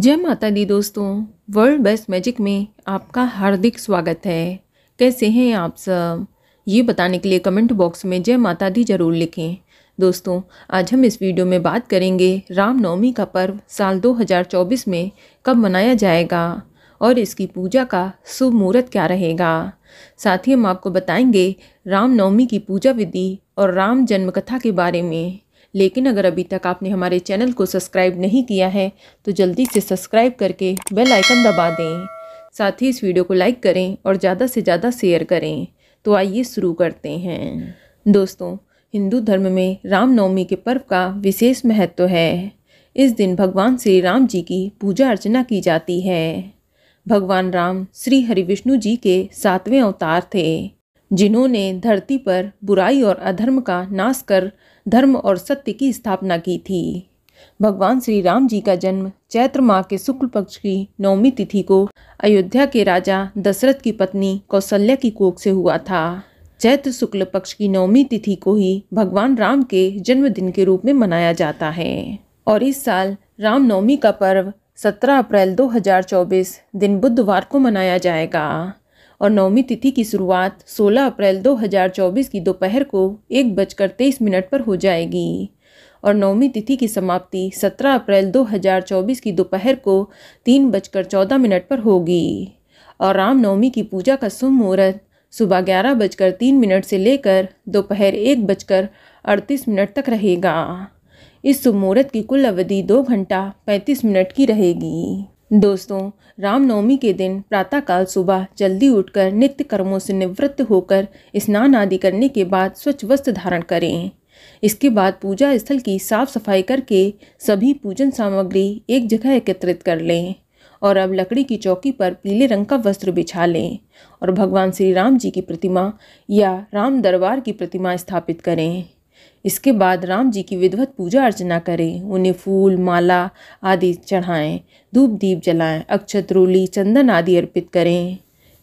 जय माता दी दोस्तों वर्ल्ड बेस्ट मैजिक में आपका हार्दिक स्वागत है कैसे हैं आप सब ये बताने के लिए कमेंट बॉक्स में जय माता दी जरूर लिखें दोस्तों आज हम इस वीडियो में बात करेंगे रामनवमी का पर्व साल 2024 में कब मनाया जाएगा और इसकी पूजा का शुभ मुहूर्त क्या रहेगा साथ ही हम आपको बताएंगे रामनवमी की पूजा विधि और राम जन्म कथा के बारे में लेकिन अगर अभी तक आपने हमारे चैनल को सब्सक्राइब नहीं किया है तो जल्दी से सब्सक्राइब करके बेल आइकन दबा दें साथ ही इस वीडियो को लाइक करें और ज़्यादा से ज़्यादा शेयर करें तो आइए शुरू करते हैं दोस्तों हिंदू धर्म में रामनवमी के पर्व का विशेष महत्व तो है इस दिन भगवान श्री राम जी की पूजा अर्चना की जाती है भगवान राम श्री विष्णु जी के सातवें अवतार थे जिन्होंने धरती पर बुराई और अधर्म का नाश कर धर्म और सत्य की स्थापना की थी भगवान श्री राम जी का जन्म चैत्र माह के शुक्ल पक्ष की नौमी तिथि को अयोध्या के राजा दशरथ की पत्नी कौशल्या की कोख से हुआ था चैत्र शुक्ल पक्ष की नौमी तिथि को ही भगवान राम के जन्मदिन के रूप में मनाया जाता है और इस साल रामनवमी का पर्व 17 अप्रैल 2024 दिन बुधवार को मनाया जाएगा और नवमी तिथि की शुरुआत 16 अप्रैल 2024 की दोपहर को एक बजकर तेईस मिनट पर हो जाएगी और नवमी तिथि की समाप्ति 17 अप्रैल 2024 की दोपहर को तीन बजकर चौदह मिनट पर होगी और रामनवमी की पूजा का शुभ मुहूर्त सुबह ग्यारह बजकर तीन मिनट से लेकर दोपहर एक बजकर अड़तीस मिनट तक रहेगा इस शुभ मुहूर्त की कुल अवधि दो घंटा पैंतीस मिनट की रहेगी दोस्तों रामनवमी के दिन प्रातःकाल सुबह जल्दी उठकर नित्य कर्मों से निवृत्त होकर स्नान आदि करने के बाद स्वच्छ वस्त्र धारण करें इसके बाद पूजा स्थल की साफ सफाई करके सभी पूजन सामग्री एक जगह एकत्रित कर लें और अब लकड़ी की चौकी पर पीले रंग का वस्त्र बिछा लें और भगवान श्री राम जी की प्रतिमा या राम दरबार की प्रतिमा स्थापित करें इसके बाद राम जी की विधवत पूजा अर्चना करें उन्हें फूल माला आदि चढ़ाएं धूप दीप जलाएं अक्षत रोली चंदन आदि अर्पित करें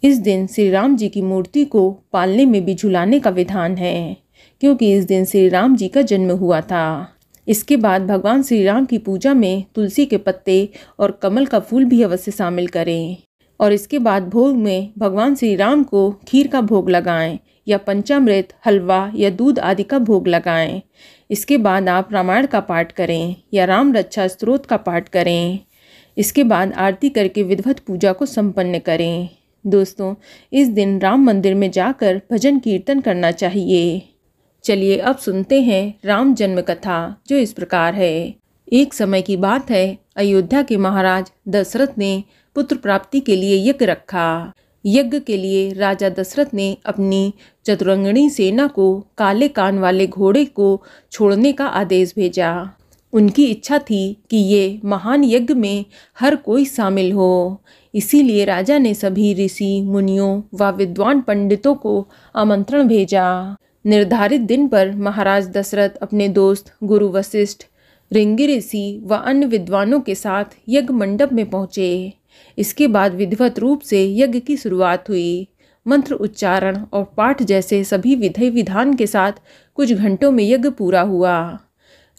इस दिन श्री राम जी की मूर्ति को पालने में भी झुलाने का विधान है क्योंकि इस दिन श्री राम जी का जन्म हुआ था इसके बाद भगवान श्री राम की पूजा में तुलसी के पत्ते और कमल का फूल भी अवश्य शामिल करें और इसके बाद भोग में भगवान श्री राम को खीर का भोग लगाएं या पंचामृत हलवा या दूध आदि का भोग लगाएं इसके बाद आप रामायण का पाठ करें या राम रक्षा स्त्रोत का पाठ करें इसके बाद आरती करके विधवत पूजा को संपन्न करें दोस्तों इस दिन राम मंदिर में जाकर भजन कीर्तन करना चाहिए चलिए अब सुनते हैं राम जन्म कथा जो इस प्रकार है एक समय की बात है अयोध्या के महाराज दशरथ ने पुत्र प्राप्ति के लिए यज्ञ रखा यज्ञ के लिए राजा दशरथ ने अपनी चतुरंगणी सेना को काले कान वाले घोड़े को छोड़ने का आदेश भेजा उनकी इच्छा थी कि ये महान यज्ञ में हर कोई शामिल हो इसीलिए राजा ने सभी ऋषि मुनियों व विद्वान पंडितों को आमंत्रण भेजा निर्धारित दिन पर महाराज दशरथ अपने दोस्त गुरु वशिष्ठ रिंगी ऋषि व अन्य विद्वानों के साथ यज्ञ मंडप में पहुँचे इसके बाद विधिवत रूप से यज्ञ की शुरुआत हुई मंत्र उच्चारण और पाठ जैसे सभी विधि विधान के साथ कुछ घंटों में यज्ञ पूरा हुआ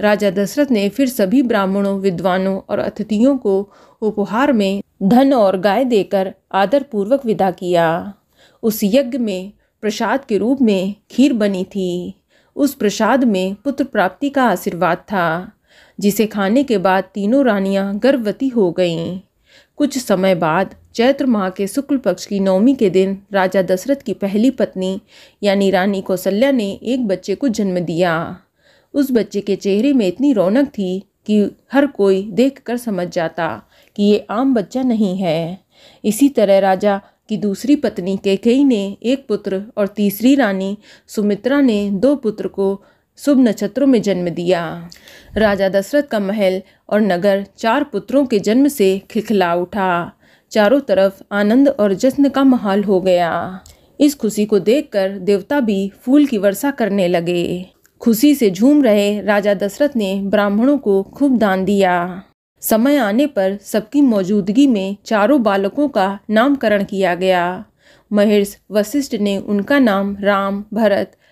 राजा दशरथ ने फिर सभी ब्राह्मणों विद्वानों और अतिथियों को उपहार में धन और गाय देकर आदरपूर्वक विदा किया उस यज्ञ में प्रसाद के रूप में खीर बनी थी उस प्रसाद में पुत्र प्राप्ति का आशीर्वाद था जिसे खाने के बाद तीनों रानियां गर्भवती हो गईं कुछ समय बाद चैत्र माह के शुक्ल पक्ष की नवमी के दिन राजा दशरथ की पहली पत्नी यानी रानी कौशल्या ने एक बच्चे को जन्म दिया उस बच्चे के चेहरे में इतनी रौनक थी कि हर कोई देखकर समझ जाता कि ये आम बच्चा नहीं है इसी तरह राजा की दूसरी पत्नी केकई ने एक पुत्र और तीसरी रानी सुमित्रा ने दो पुत्र को शुभ नक्षत्रों में जन्म दिया राजा दशरथ का महल और नगर चार पुत्रों के जन्म से खिलखिला उठा चारों तरफ आनंद और जश्न का माहौल हो गया इस खुशी को देखकर देवता भी फूल की वर्षा करने लगे खुशी से झूम रहे राजा दशरथ ने ब्राह्मणों को खूब दान दिया समय आने पर सबकी मौजूदगी में चारों बालकों का नामकरण किया गया महर्ष वशिष्ठ ने उनका नाम राम भरत